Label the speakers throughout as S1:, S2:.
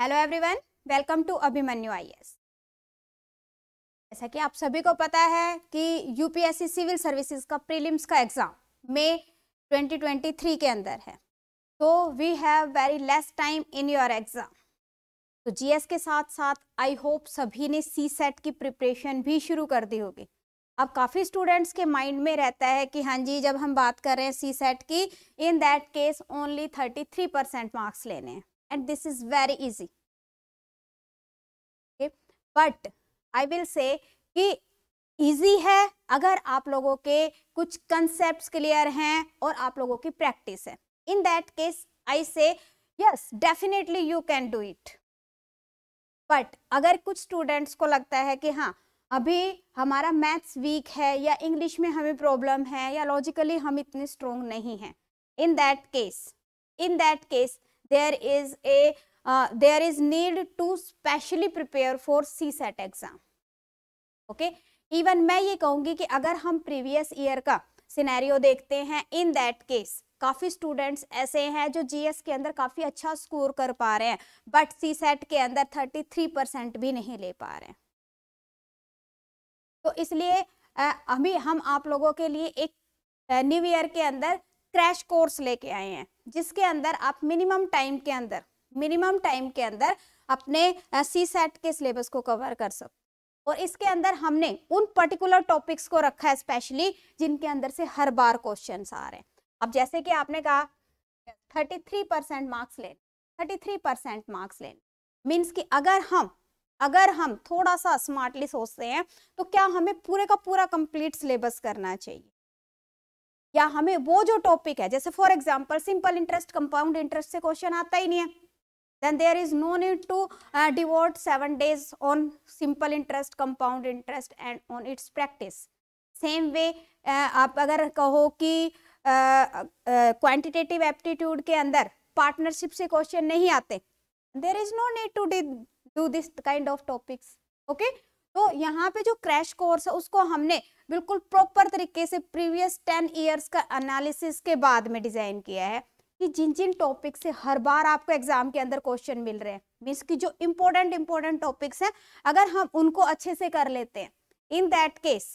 S1: Hello everyone welcome to Abhimanyu IAS जैसा कि आप सभी को पता है कि यूपीएससी सिविल सर्विसेज का प्रीलिम्स का एग्ज़ाम मई 2023 के अंदर है तो we have very less time in your exam तो जीएस के साथ साथ आई होप सभी ने सी सेट की प्रिपरेशन भी शुरू कर दी होगी अब काफ़ी स्टूडेंट्स के माइंड में रहता है कि हाँ जी जब हम बात कर रहे हैं सी सेट की in that case only thirty three percent marks लेने हैं and this is very easy okay but i will say ki easy है अगर आप लोगों के कुछ कंसेप्ट क्लियर हैं और आप लोगों की प्रैक्टिस है in that case I say yes definitely you can do it but अगर कुछ स्टूडेंट्स को लगता है कि हाँ अभी हमारा मैथ्स वीक है या इंग्लिश में हमें प्रॉब्लम है या लॉजिकली हम इतने स्ट्रोंग नहीं हैं in that case in that case there is a uh, there is need to specially prepare for SAT e exam. Okay, even मैं ये कहूंगी कि अगर हम previous year का सिनेरियो देखते हैं इन दैट केस काफ़ी स्टूडेंट्स ऐसे हैं जो जीएस के अंदर काफ़ी अच्छा स्कोर कर पा रहे हैं बट सी सेट के अंदर 33 परसेंट भी नहीं ले पा रहे तो इसलिए अभी हम आप लोगों के लिए एक न्यू ईयर के अंदर क्रैश कोर्स लेके आए हैं जिसके अंदर आप मिनिमम टाइम के अंदर मिनिमम टाइम के अंदर अपने सी सेट के सिलेबस को कवर कर सकते और इसके अंदर हमने उन पर्टिकुलर टॉपिक्स को रखा है स्पेशली जिनके अंदर से हर बार क्वेश्चन आ रहे हैं अब जैसे कि आपने कहा थर्टी थ्री परसेंट मार्क्स लेने थर्टी थ्री परसेंट मार्क्स लेने मीन्स कि अगर हम अगर हम थोड़ा सा स्मार्टली सोचते हैं तो क्या हमें पूरे का पूरा कंप्लीट सिलेबस करना चाहिए या हमें वो जो टॉपिक है जैसे for example simple interest compound interest से क्वेश्चन आता ही नहीं है then there is no need to devote seven days on simple interest compound interest and on its practice same way आप अगर कहो कि क्वांटिटेटिव uh, एप्टीट्यूड uh, के अंदर पार्टनरशिप से क्वेश्चन नहीं आते there is no need to do this kind of topics okay तो यहाँ पे जो क्रैश कोर्स है उसको हमने बिल्कुल प्रॉपर तरीके से प्रीवियस टेन ईयर्स का एनालिसिस के बाद में डिज़ाइन किया है कि जिन जिन टॉपिक से हर बार आपको एग्जाम के अंदर क्वेश्चन मिल रहे हैं मीन्स की जो इम्पोर्टेंट इम्पोर्टेंट टॉपिक्स हैं अगर हम उनको अच्छे से कर लेते हैं in that case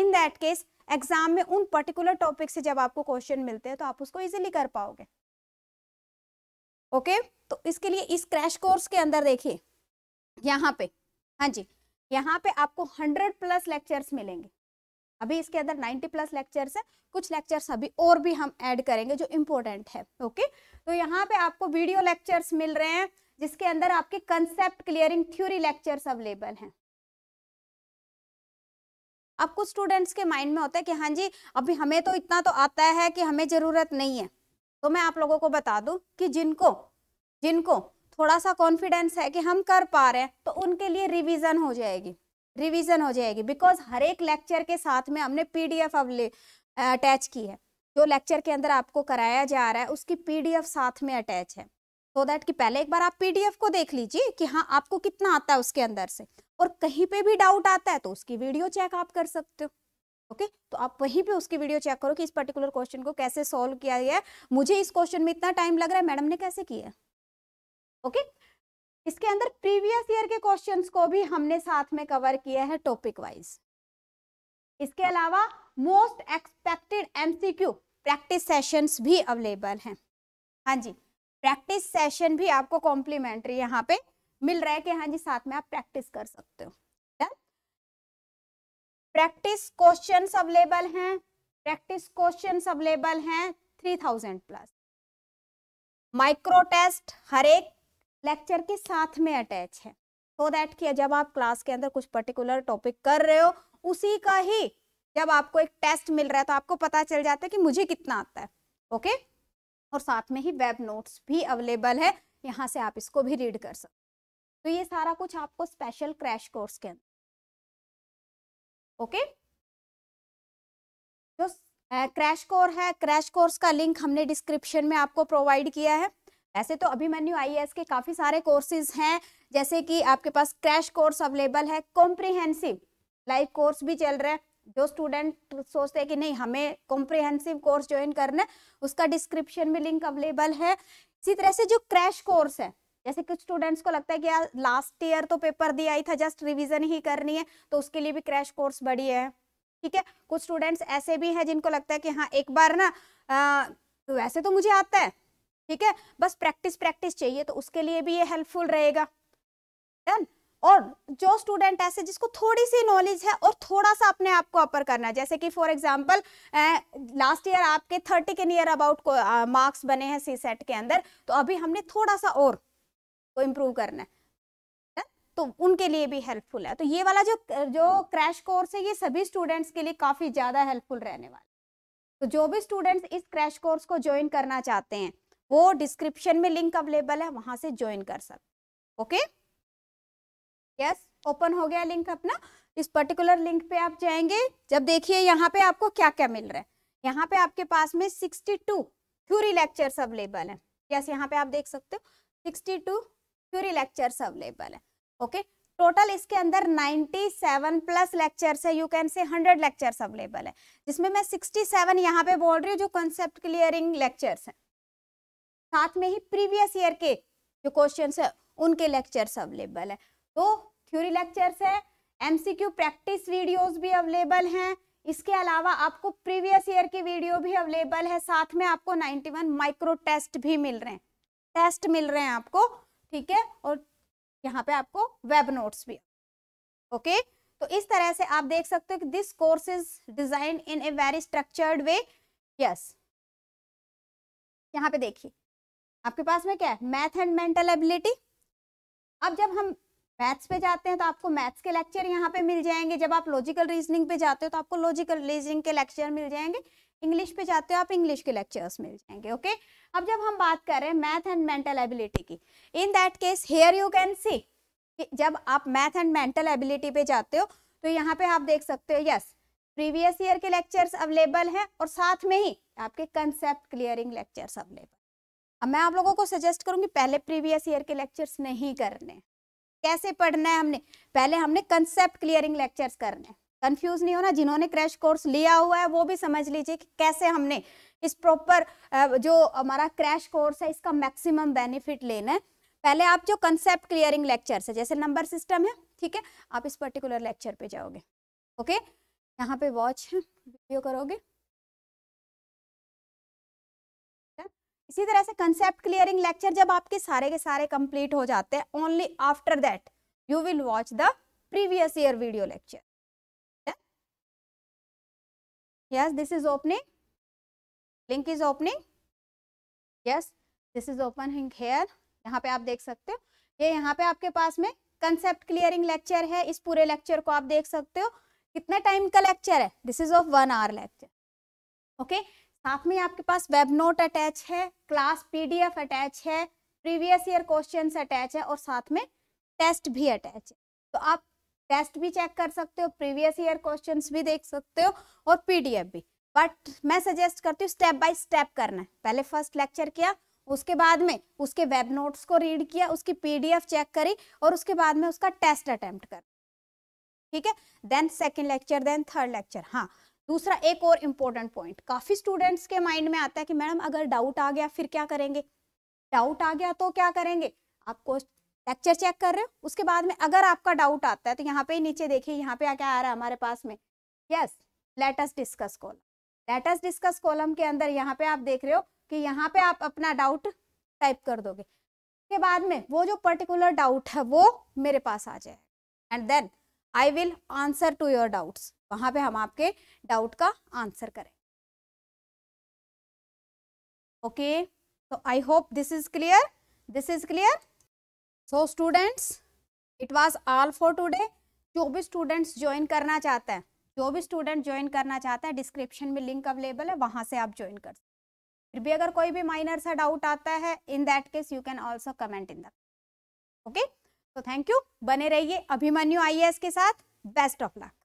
S1: in that case exam में उन पर्टिकुलर टॉपिक से जब आपको क्वेश्चन मिलते हैं तो आप उसको इजीली कर पाओगे ओके okay? तो इसके लिए इस क्रैश कोर्स के अंदर देखिए यहाँ पे हाँ जी यहाँ पे आपको हंड्रेड प्लस लेक्चर्स मिलेंगे अभी इसके अंदर 90 प्लस लेक्चर्स हैं कुछ लेक्चर्स अभी और भी हम ऐड करेंगे जो इम्पोर्टेंट है ओके तो यहाँ पे आपको वीडियो लेक्चर्स मिल रहे हैं जिसके अंदर आपके concept clearing theory lectures available हैं अब कुछ स्टूडेंट्स के माइंड में होता है कि हाँ जी अभी हमें तो इतना तो आता है कि हमें ज़रूरत नहीं है तो मैं आप लोगों को बता दूं कि जिनको जिनको थोड़ा सा कॉन्फिडेंस है कि हम कर पा रहे हैं तो उनके लिए रिवीजन हो जाएगी रिवीजन हो जाएगी बिकॉज हर एक लेक्चर के साथ में हमने पीडीएफ अटैच की है जो लेक्चर के अंदर आपको कराया जा रहा है उसकी पीडीएफ साथ में अटैच है सो so दैट कि पहले एक बार आप पीडीएफ को देख लीजिए कि हाँ आपको कितना आता है उसके अंदर से और कहीं पे भी डाउट आता है तो उसकी वीडियो चेक आप कर सकते हो ओके okay? तो आप वहीं पे उसकी वीडियो चेक करो कि इस पर्टिकुलर क्वेश्चन को कैसे सॉल्व किया गया है मुझे इस क्वेश्चन में इतना टाइम लग रहा है मैडम ने कैसे किया ओके okay? इसके अंदर प्रीवियस ईयर के क्वेश्चंस को भी हमने साथ में कवर किया है टॉपिक वाइज इसके अलावा most expected MCQ practice sessions भी अवेलेबल हैं हाँ जी प्रैक्टिस सेशन भी आपको कॉम्प्लीमेंट्री यहाँ पे मिल रहा है कि हाँ जी साथ में आप प्रैक्टिस कर सकते हो प्रैक्टिस क्वेश्चन अवेलेबल हैं प्रैक्टिस क्वेश्चन अवेलेबल हैं three thousand plus micro test हर एक लेक्चर के साथ में अटैच है सो दैट कि जब आप क्लास के अंदर कुछ पर्टिकुलर टॉपिक कर रहे हो उसी का ही जब आपको एक टेस्ट मिल रहा है तो आपको पता चल जाता है कि मुझे कितना आता है ओके okay? और साथ में ही वेब नोट्स भी अवेलेबल है यहाँ से आप इसको भी रीड कर सकते तो ये सारा कुछ आपको स्पेशल क्रैश कोर्स के अंदर ओके okay? जो क्रैश कोर है क्रैश कोर्स का लिंक हमने डिस्क्रिप्शन में आपको प्रोवाइड किया है ऐसे तो अभिमन्यु एस e के काफ़ी सारे कोर्सेज हैं जैसे कि आपके पास क्रैश कोर्स अवेलेबल है कॉम्प्रिहेंसिव लाइव कोर्स भी चल रहे हैं जो स्टूडेंट सोचते हैं कि नहीं हमें कॉम्प्रिहेंसिव कोर्स ज्वाइन करना है उसका डिस्क्रिप्शन में लिंक अवेलेबल है इसी तरह से जो क्रैश कोर्स है जैसे कुछ स्टूडेंट्स को लगता है कि यार लास्ट ईयर तो पेपर दिया ही था जस्ट रिवीजन ही करनी है तो उसके लिए भी क्रैश कोर्स बढ़िया है ठीक है कुछ स्टूडेंट्स ऐसे भी हैं जिनको लगता है कि हाँ एक बार ना आ, तो वैसे तो मुझे आता है ठीक है बस प्रैक्टिस प्रैक्टिस चाहिए तो उसके लिए भी ये हेल्पफुल रहेगा डन और जो स्टूडेंट ऐसे जिसको थोड़ी सी नॉलेज है और थोड़ा सा अपने आप को अपर करना है जैसे कि फॉर एग्जांपल लास्ट ईयर आपके थर्टी के नियर अबाउट मार्क्स बने हैं सी सेट के अंदर तो अभी हमने थोड़ा सा और को इम्प्रूव करना है तो उनके लिए भी हेल्पफुल है तो ये वाला जो जो क्रैश कोर्स है ये सभी स्टूडेंट्स के लिए काफ़ी ज़्यादा हेल्पफुल रहने वाला तो जो भी स्टूडेंट्स इस क्रैश कोर्स को ज्वाइन करना चाहते हैं वो डिस्क्रिप्शन में लिंक अवेलेबल है वहां से ज्वाइन कर सकते ओके यस ओपन हो गया लिंक अपना इस पर्टिकुलर लिंक पे आप जाएंगे जब देखिए यहाँ पे आपको क्या क्या मिल रहा है यहाँ पे आपके पास में 62 थ्यूरी लेक्चर्स अवेलेबल है यस यहाँ पे आप देख सकते हो 62 थ्यूरी लेक्चर्स अवेलेबल है ओके टोटल इसके अंदर 97 प्लस लेक्चर्स है you can say 100 lectures available है जिसमें मैं 67 सेवन यहाँ पे बोल रही हूँ जो कॉन्सेप्ट क्लियरिंग लेक्चर्स हैं साथ में ही प्रीवियस ईयर के जो क्वेश्चन है उनके लेक्चर्स अवेलेबल है तो थ्योरी लेक्चर्स है एमसीक्यू प्रैक्टिस वीडियोस भी अवेलेबल हैं इसके अलावा आपको प्रीवियस ईयर की वीडियो भी अवेलेबल है साथ में आपको 91 माइक्रो टेस्ट भी मिल रहे हैं टेस्ट मिल रहे हैं आपको ठीक है और यहाँ पे आपको वेब नोट्स भी ओके तो इस तरह से आप देख सकते हो कि this course is design in a very structured way yes यहाँ पे देखिए आपके पास में क्या है मैथ एंड मेंटल एबिलिटी अब जब हम मैथ्स पे जाते हैं तो आपको मैथ्स के लेक्चर यहाँ पे मिल जाएंगे जब आप लॉजिकल रीजनिंग पे जाते हो तो आपको लॉजिकल रीजनिंग के लेक्चर मिल जाएंगे इंग्लिश पे जाते हो आप इंग्लिश के लेक्चर्स मिल जाएंगे ओके अब जब हम बात कर रहे हैं मैथ एंड मेंटल एबिलिटी की in that case here you can see जब आप मैथ एंड मेंटल एबिलिटी पे जाते हो तो यहाँ पे आप देख सकते हो यस प्रीवियस ईयर के लेक्चर्स अवेलेबल हैं और साथ में ही आपके कंसेप्ट क्लियरिंग लेक्चर्स अवेलेबल अब मैं आप लोगों को सजेस्ट करूंगी पहले प्रीवियस ईयर के लेक्चर्स नहीं करने कैसे पढ़ना है हमने पहले हमने कंसेप्ट क्लियरिंग लेक्चर्स करने कंफ्यूज नहीं होना जिन्होंने क्रैश कोर्स लिया हुआ है वो भी समझ लीजिए कि कैसे हमने इस प्रॉपर जो हमारा क्रैश कोर्स है इसका मैक्सिमम बेनिफिट लेना है पहले आप जो कंसेप्ट क्लियरिंग लेक्चर्स है जैसे नंबर सिस्टम है ठीक है आप इस पर्टिकुलर लेक्चर पे जाओगे ओके यहाँ पे वॉच है वीडियो करोगे इसी तरह से कंसेप्ट क्लियरिंग लेक्चर जब आपके सारे के सारे कंप्लीट हो जाते हैं only after that you will watch the previous year video lecture yes this is opening link is opening yes this is opening here यहाँ पे आप देख सकते हो ये यह यहाँ पे आपके पास में कंसेप्ट क्लियरिंग लेक्चर है इस पूरे लेक्चर को आप देख सकते हो कितना टाइम का लेक्चर है this is of one hour lecture okay साथ में आपके पास वेब नोट अटैच है क्लास पीडीएफ अटैच है प्रीवियस ईयर क्वेश्चन अटैच है और साथ में टेस्ट भी अटैच है तो आप टेस्ट भी चेक कर सकते हो प्रीवियस ईयर क्वेश्चन भी देख सकते हो और पीडीएफ भी बट मैं सजेस्ट करती हूँ स्टेप बाय स्टेप करना है पहले फर्स्ट लेक्चर किया उसके बाद में उसके वेब नोट्स को रीड किया उसकी पीडीएफ चेक करी और उसके बाद में उसका टेस्ट अटेम्प्ट कर ठीक है then second lecture then third lecture हाँ दूसरा एक और इम्पोर्टेंट पॉइंट काफ़ी स्टूडेंट्स के माइंड में आता है कि मैडम अगर डाउट आ गया फिर क्या करेंगे डाउट आ गया तो क्या करेंगे आपको लेक्चर चेक कर रहे हो उसके बाद में अगर आपका डाउट आता है तो यहाँ पे नीचे देखिए यहाँ पे क्या आ रहा है हमारे पास में yes let's discuss column let's discuss column के अंदर यहाँ पे आप देख रहे हो कि यहाँ पे आप अपना डाउट टाइप कर दोगे उसके बाद में वो जो पर्टिकुलर डाउट है वो मेरे पास आ जाए and then I will answer to your doubts वहाँ पे हम आपके डाउट का आंसर करें ओके तो I hope this is clear this is clear so students it was all for today जो भी स्टूडेंट्स ज्वाइन करना चाहता है जो भी स्टूडेंट ज्वाइन करना चाहता है डिस्क्रिप्शन में लिंक अवेलेबल है वहाँ से आप ज्वाइन कर सकते फिर भी अगर कोई भी माइनर सा डाउट आता है in that case you can also comment in the okay तो थैंक यू बने रहिए अभिमन्यु आई के साथ बेस्ट ऑफ लक